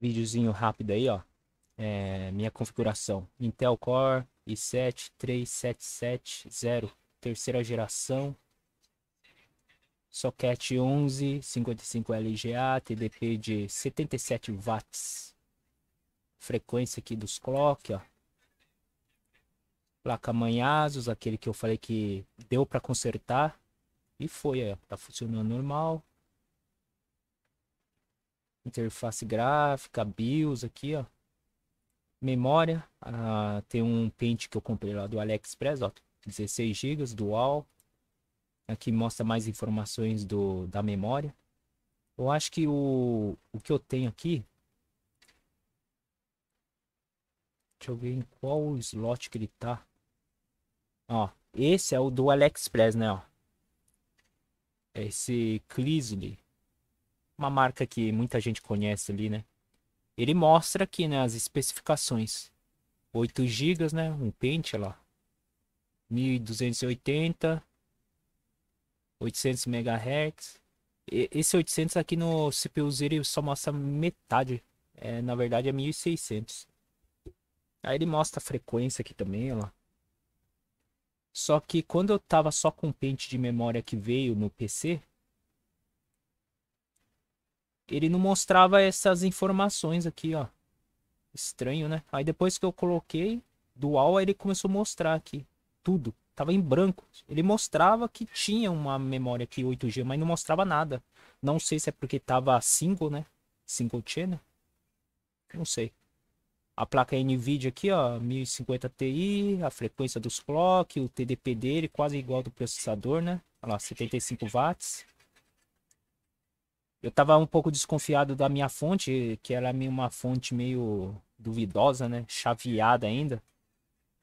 videozinho rápido aí, ó. É, minha configuração. Intel Core i7 3770, terceira geração. Socket 11, 55 LGA, TDP de 77 watts. Frequência aqui dos clock, ó. Placa mãe Asus, aquele que eu falei que deu para consertar. E foi, ó, tá funcionando normal interface gráfica, BIOS aqui, ó. Memória, ah, tem um pente que eu comprei lá do AliExpress, ó, 16 GB, dual. Aqui mostra mais informações do, da memória. Eu acho que o, o que eu tenho aqui... Deixa eu ver em qual slot que ele tá. Ó, esse é o do AliExpress, né, ó. É esse Clisley uma marca que muita gente conhece ali, né? Ele mostra aqui, né, as especificações. 8 GB, né? Um pente, lá. 1280 800 MHz. esse 800 aqui no CPU ele só mostra metade. É, na verdade é 1600. Aí ele mostra a frequência aqui também, lá. Só que quando eu tava só com o pente de memória que veio no PC, ele não mostrava essas informações aqui, ó. Estranho, né? Aí depois que eu coloquei dual, aí ele começou a mostrar aqui tudo. Tava em branco. Ele mostrava que tinha uma memória aqui 8G, mas não mostrava nada. Não sei se é porque tava single, né? Single channel. Né? Não sei. A placa NVIDIA aqui, ó, 1050 Ti, a frequência dos clock, o TDP dele quase igual do processador, né? Olha lá, 75 watts. Eu estava um pouco desconfiado da minha fonte, que era é uma fonte meio duvidosa, né? Chaveada ainda.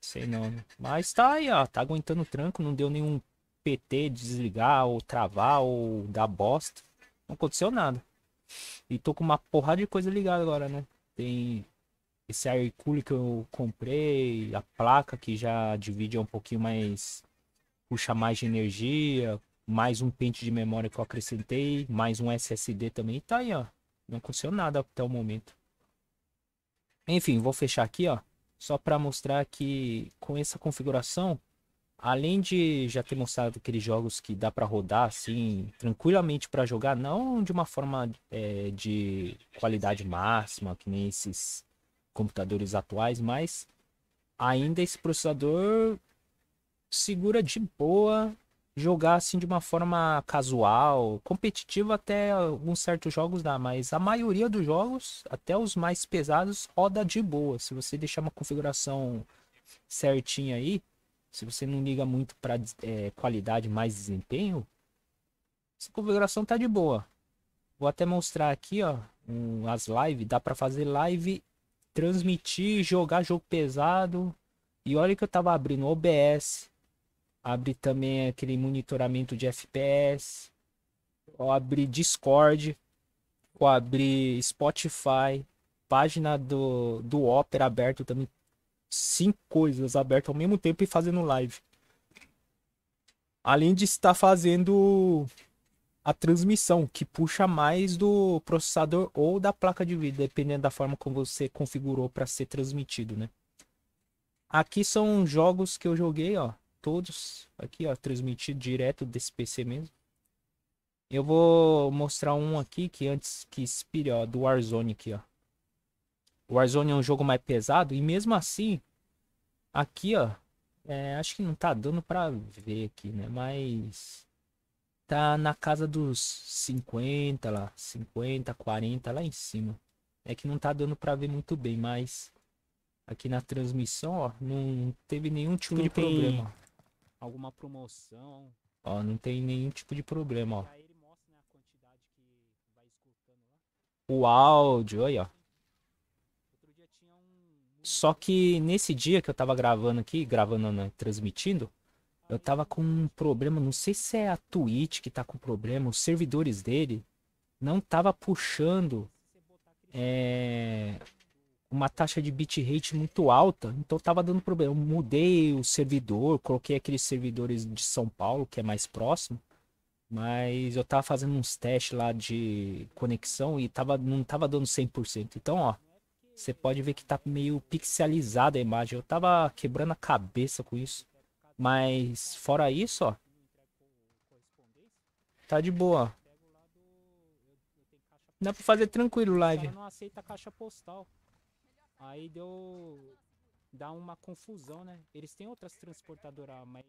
Sei não. Né? Mas tá aí, ó. Tá aguentando o tranco. Não deu nenhum PT desligar ou travar ou dar bosta. Não aconteceu nada. E tô com uma porrada de coisa ligada agora, né? Tem esse air cooler que eu comprei, a placa que já divide um pouquinho mais. Puxa mais de energia, mais um pente de memória que eu acrescentei, mais um SSD também. E tá aí, ó. Não aconteceu nada até o momento. Enfim, vou fechar aqui, ó. Só para mostrar que com essa configuração, além de já ter mostrado aqueles jogos que dá para rodar assim, tranquilamente para jogar, não de uma forma é, de qualidade máxima, que nem esses computadores atuais, mas ainda esse processador segura de boa jogar assim de uma forma casual, competitiva até alguns certos jogos dá, mas a maioria dos jogos, até os mais pesados, roda de boa. Se você deixar uma configuração certinha aí, se você não liga muito para é, qualidade mais desempenho, essa configuração tá de boa. Vou até mostrar aqui, ó, um, as lives, dá para fazer live, transmitir, jogar jogo pesado. E olha que eu tava abrindo OBS, abre também aquele monitoramento de FPS, ou abre Discord, ou abre Spotify, página do, do Opera aberto também. Cinco coisas abertas ao mesmo tempo e fazendo live. Além de estar fazendo a transmissão, que puxa mais do processador ou da placa de vídeo, dependendo da forma como você configurou para ser transmitido, né? Aqui são jogos que eu joguei, ó todos. Aqui, ó, transmitido direto desse PC mesmo. Eu vou mostrar um aqui que antes que expire, ó, do Warzone aqui, ó. O Warzone é um jogo mais pesado e mesmo assim, aqui, ó, é, acho que não tá dando pra ver aqui, né? Mas tá na casa dos 50 lá, 50, 40 lá em cima. É que não tá dando pra ver muito bem, mas aqui na transmissão, ó, não teve nenhum tipo não de tem... problema alguma promoção. Ó, não tem nenhum tipo de problema, ó. Né, o áudio, aí, ó. Só que nesse dia que eu tava gravando aqui, gravando, né, transmitindo, eu tava com um problema, não sei se é a Twitch que tá com problema, os servidores dele não tava puxando é, uma taxa de bitrate muito alta, então tava dando problema. Eu mudei o servidor, coloquei aqueles servidores de São Paulo, que é mais próximo, mas eu tava fazendo uns testes lá de conexão e tava, não tava dando 100%. Então, ó, você pode ver que tá meio pixelizada a imagem. Eu tava quebrando a cabeça com isso. Mas fora isso, ó, tá de boa. Dá pra fazer tranquilo live. Não aceita caixa postal. Aí deu. dá uma confusão, né? Eles têm outras transportadoras, mas.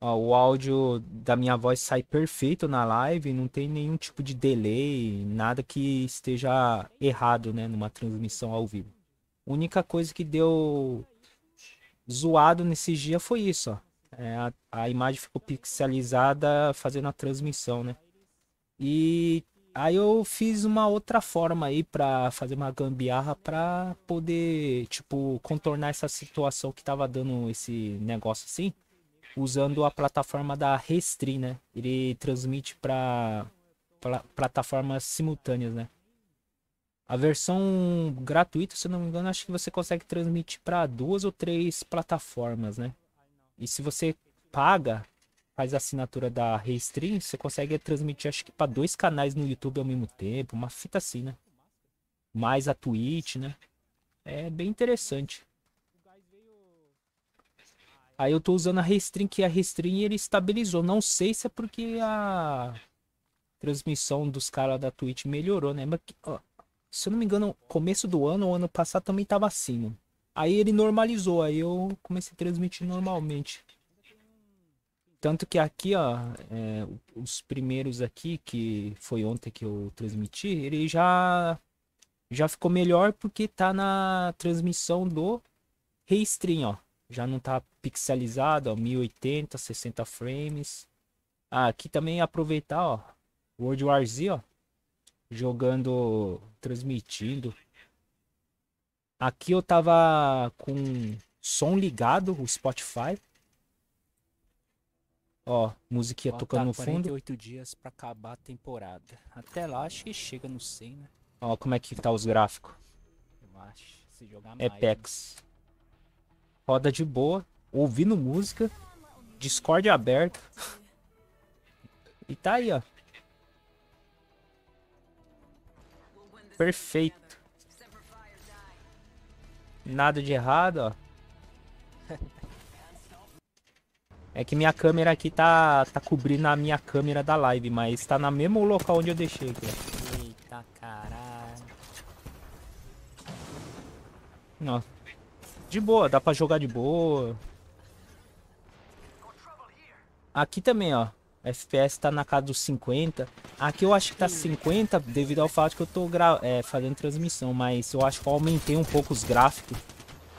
Ó, o áudio da minha voz sai perfeito na live, não tem nenhum tipo de delay, nada que esteja errado, né? Numa transmissão ao vivo. A única coisa que deu zoado nesse dia foi isso, ó. É, a, a imagem ficou pixelizada fazendo a transmissão, né? E Aí eu fiz uma outra forma aí para fazer uma gambiarra para poder, tipo, contornar essa situação que tava dando esse negócio assim, usando a plataforma da Restri, né? Ele transmite para plataformas simultâneas, né? A versão gratuita, se eu não me engano, acho que você consegue transmitir para duas ou três plataformas, né? E se você paga, faz a assinatura da Restream, você consegue transmitir, acho que para dois canais no YouTube ao mesmo tempo, uma fita assim, né? Mais a Twitch, né? É bem interessante. Aí eu tô usando a Restream, que a Restream ele estabilizou. Não sei se é porque a transmissão dos caras da Twitch melhorou, né? Mas, ó, se eu não me engano, começo do ano, ou ano passado também tava assim, né? Aí ele normalizou, aí eu comecei a transmitir normalmente. Tanto que aqui, ó, é, os primeiros aqui, que foi ontem que eu transmiti, ele já, já ficou melhor porque tá na transmissão do Restream, ó. Já não tá pixelizado, ó, 1080, 60 frames. Ah, aqui também aproveitar, ó, World War Z, ó, jogando, transmitindo. Aqui eu tava com som ligado, o Spotify. Ó, musiquinha tocando no fundo. 48 dias para acabar a temporada. Até lá acho que chega no 100, né? Ó, como é que tá os gráficos. Eu acho. Se jogar mais. Apex. Né? Roda de boa, ouvindo música, Discord aberto. e tá aí, ó. Perfeito. Nada de errado, ó. É que minha câmera aqui tá, tá cobrindo a minha câmera da live, mas tá no mesmo local onde eu deixei aqui. Eita caralho. Nossa. De boa, dá pra jogar de boa. Aqui também, ó. FPS tá na casa dos 50. Aqui eu acho que tá 50 devido ao fato que eu tô é, fazendo transmissão. Mas eu acho que eu aumentei um pouco os gráficos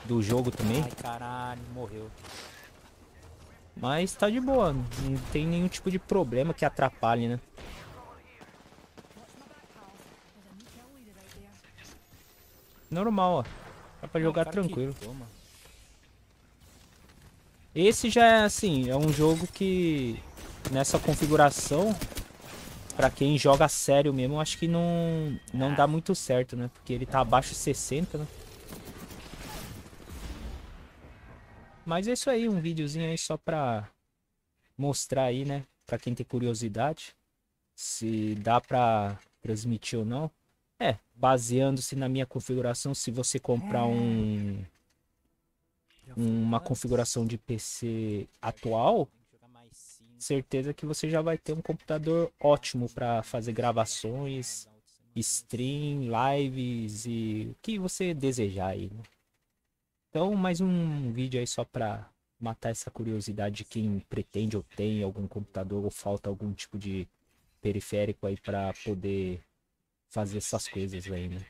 do jogo também. Ai, caralho, morreu. Mas tá de boa, não tem nenhum tipo de problema que atrapalhe, né? Normal, ó. Dá pra jogar tranquilo. Esse já é assim, é um jogo que nessa configuração, pra quem joga sério mesmo, acho que não, não é. dá muito certo, né? Porque ele tá abaixo de 60, né? Mas é isso aí, um videozinho aí só pra mostrar aí, né? Pra quem tem curiosidade, se dá pra transmitir ou não. É, baseando-se na minha configuração, se você comprar é. um uma configuração de PC atual, certeza que você já vai ter um computador ótimo para fazer gravações, stream, lives e o que você desejar aí. Né? Então, mais um vídeo aí só para matar essa curiosidade de quem pretende ou tem algum computador ou falta algum tipo de periférico aí para poder fazer essas coisas aí, né?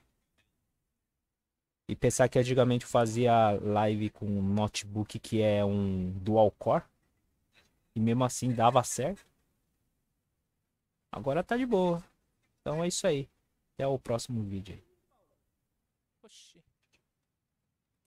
E pensar que antigamente eu fazia live com um notebook que é um dual core e mesmo assim dava certo. Agora tá de boa. Então é isso aí. Até o próximo vídeo. aí.